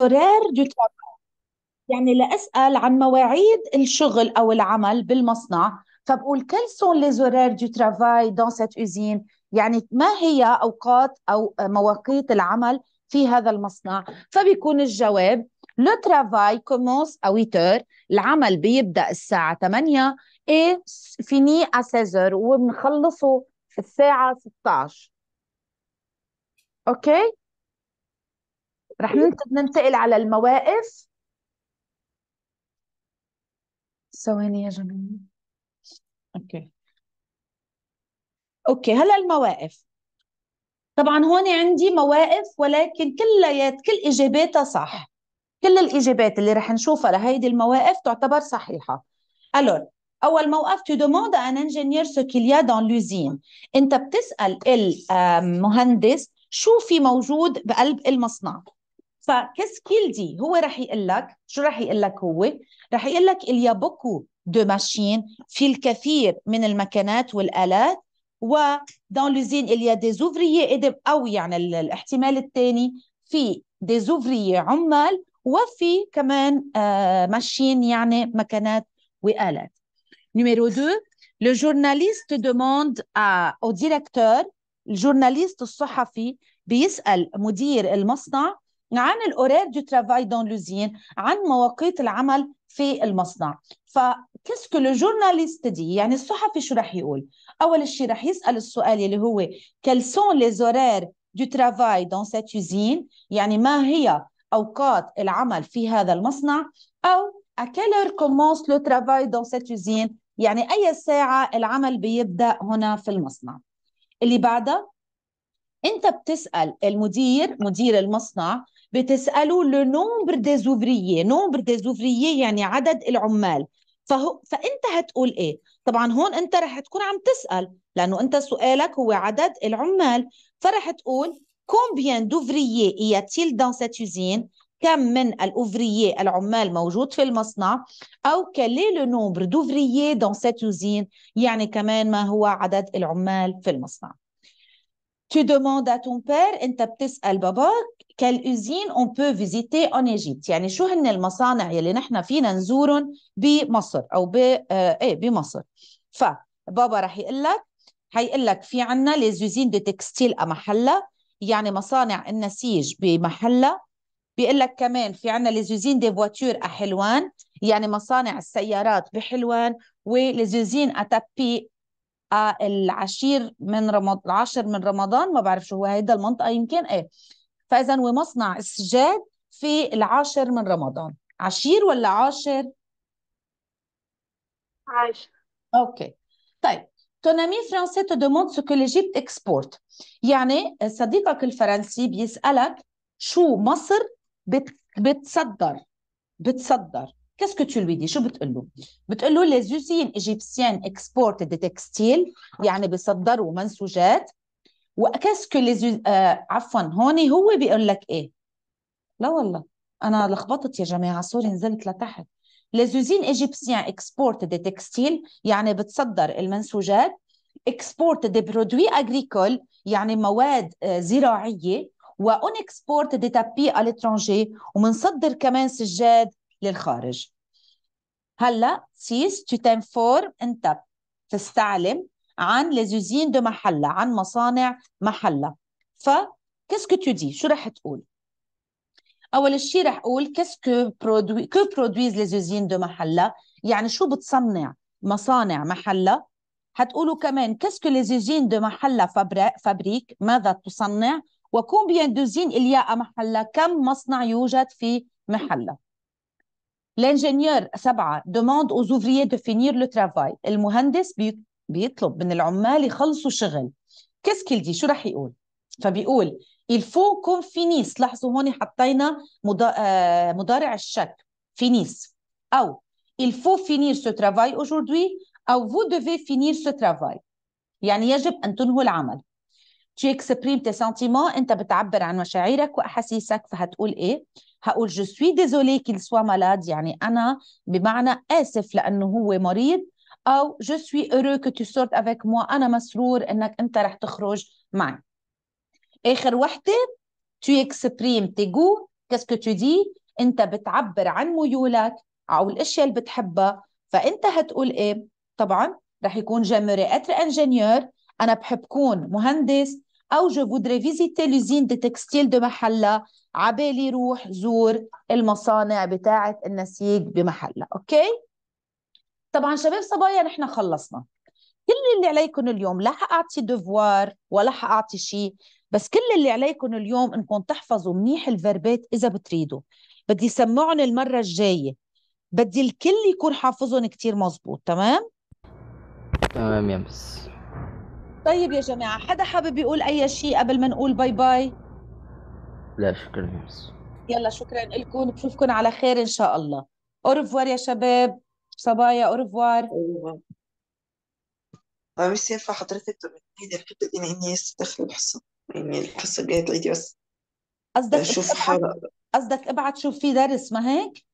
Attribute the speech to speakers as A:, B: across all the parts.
A: horaire du يعني لأسأل عن مواعيد الشغل أو العمل بالمصنع فبقول كل سون لي زورير دو ترافاي دون سيت اوزين يعني ما هي أوقات أو مواقيت العمل في هذا المصنع فبيكون الجواب لو ترافاي كومونس ا 8 العمل بيبدا الساعه 8 اي فيني ا 16 وبنخلصه الساعه 16 اوكي رح ننتقل على المواقف ثواني يا جماعه اوكي اوكي هلا المواقف طبعا هون عندي مواقف ولكن كليات كل اجاباتها صح كل الاجابات اللي رح نشوفها لهيدي المواقف تعتبر صحيحه الون اول موقف تو دوموند ان انجينير سو كيليا دون لوزين انت بتسال المهندس شو في موجود بقلب المصنع فكسكيل دي هو راح يقول لك شو راح يقول لك هو راح يقول لك اليا بوكو دو ماشين في الكثير من المكانات والالات و دون لوزين اليا دي زوفريي او يعني الاحتمال الثاني في دي زوفريي عمال وفي كمان آه، ماشين يعني مكانات والات نيميرو 2 لو جورناليست دوموند او ديريكتور الجورناليست الصحفي بيسأل مدير المصنع عن الاورير دو ترافاي دون لوزين عن مواقيت العمل في المصنع ف كسكو لو جورناليست دي يعني الصحفي شو راح يقول اول شيء راح يسال السؤال اللي هو كيل سون لي زورير دو ترافاي دون سيت يوزين يعني ما هي اوقات العمل في هذا المصنع او اكلر كومونس لو ترافاي دون سيت يوزين يعني اي ساعه العمل بيبدا هنا في المصنع اللي بعدها انت بتسال المدير مدير المصنع بتسالوا لو نومبر دي زوفريي نومبر دي زوفريي يعني عدد العمال فهو فانت هتقول ايه طبعا هون انت رح تكون عم تسال لانه انت سؤالك هو عدد العمال فرح تقول كومبيان d'ouvriers إياتيل دان سيت يوزين كم من الاوفريي العمال موجود في المصنع او كالي لو نومبر دوفريي دون سيت يوزين يعني كمان ما هو عدد العمال في المصنع Tu demandes à ton père, أنت بتسأل باباك quelle usine on peut visiter en Egypte يعني شو هن المصانع يلي نحن فينا نزورهم بمصر أو ب آه إيه بمصر فبابا راح يقول لك هيقول لك في عنا لي زوزين دو تكستيل محلة يعني مصانع النسيج بمحلة بيقول لك كمان في عنا لي زوزين دي فواتور أحلوان يعني مصانع السيارات بحلوان ولي زوزين أتابي آه، العشير من رمضان العشر من رمضان ما شو هو هيدا المنطقه يمكن ايه فاذا ومصنع السجاد في العاشر من رمضان عشير ولا عاشر عاشر اوكي طيب تونامي ami تو دوموند demande ce que يعني صديقك الفرنسي بيسألك شو مصر بت... بتصدر بتصدر كاسكو تو لوي دي شو بتقول له بتقول له لي ايجيبسيان اكسبورت دي تكستيل يعني بيصدروا منسوجات وكاسكو لي زو... آه عفوا هون هو بيقول لك ايه لا والله انا لخبطت يا جماعه سوري نزلت لتحت لزوزين ايجيبسيان اكسبورت دي تكستيل يعني بتصدر المنسوجات اكسبورت دي برودوي اغريكول يعني مواد آه، زراعيه وان اكسبورت دي تابي الاترانجي ومنصدر كمان سجاد للخارج هلا سيس تو تنفورم انت تستعلم عن لزوزين دو محلة عن مصانع محلة ف كيسكو تو دي شو رح تقول اول شيء رح اقول كيسكو برودوي كو برودويز لزوزين دو محلة يعني شو بتصنع مصانع محلة هتقولوا كمان كيسكو لزوزين دو محلة فابريك ماذا تصنع وكومبيان دوزين إلياء محلة كم مصنع يوجد في محلة L'ingénieur, سبعة, demande aux ouvriers de finir le travail. المهندس بيطلب من العمال يخلصوا شغل. Qu'est-ce qu'il dit? شو راح يقول؟ فبيقول il faut qu'on finisse. لاحظوا هون حطينا مضارع الشك. Finisse. أو il faut finir ce travail aujourd'hui. أو vous devez finir ce travail. يعني يجب أن تنهوا العمل. Eh? tu exprimes تي سنتيمون انت بتعبر عن مشاعرك واحاسيسك فهتقول ايه هقول جو سوي ديزولي كيل سوا مالاد يعني انا بمعنى اسف لانه هو مريض او جو سوي اورو كو تو سورت افيك مو انا مسرور انك انت رح تخرج معي اخر وحده تو اكسبريم تي جو كاسكو تو دي انت بتعبر عن ميولك او الاشياء اللي بتحبها فانت هتقول ايه طبعا رح يكون جامري اتر انجينيور انا بحب كون مهندس او جو فودري فيزيتي لوزين دي تكستيل دو محلة عبالي روح زور المصانع بتاعه النسيج بمحلة اوكي طبعا شباب صبايا نحن خلصنا كل اللي عليكم اليوم لا حاعطي دوفوار ولا حاعطي شيء بس كل اللي عليكم اليوم انكم تحفظوا منيح الفربات اذا بتريدوا بدي سمعهم المره الجايه بدي الكل يكون حافظهم كتير مزبوط تمام تمام يا مس طيب يا جماعة حدا حابب يقول أي شيء قبل ما نقول باي باي لا شكرا بس. يلا شكرا لكم بشوفكم على خير إن شاء الله أورفوار يا شباب صبايا أورفوار طيب مش ينفع حضرتك تعيدي لي دي لأني لسه الحصة يعني الحصة الجاية تعيدي بس قصدك يعني شوف حالة قصدك ابعت شوف في درس ما هيك؟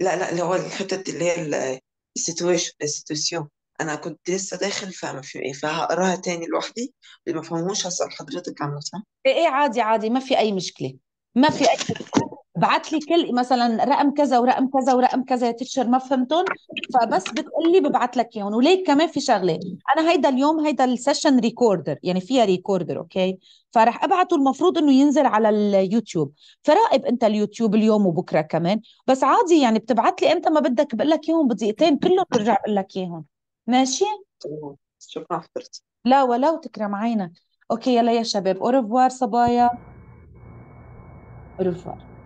A: لا لا اللي هو الحتت اللي هي السيتويشن السيتويشن انا كنت لسه داخل فما في إيه، فهقراها تاني لوحدي اللي ما فهموش هسال حضرتك عنها صح؟ ايه ايه عادي عادي ما في اي مشكله ما في اي بعت لي كل مثلا رقم كذا ورقم كذا ورقم كذا يا تيتشر ما فهمتهم فبس بتقول لي ببعث لك اياهم وليك كمان في شغله انا هيدا اليوم هيدا السيشن ريكوردر يعني فيها ريكوردر اوكي فراح ابعته المفروض انه ينزل على اليوتيوب فراقب انت اليوتيوب اليوم وبكره كمان بس عادي يعني بتبعت لي امتى ما بدك بقول لك اياهم بدقيقتين كلهم برجع بقول لك اياهم ماشي لا ولو تكرم عينك اوكي يلا يا شباب اورفوار صبايا اورفوار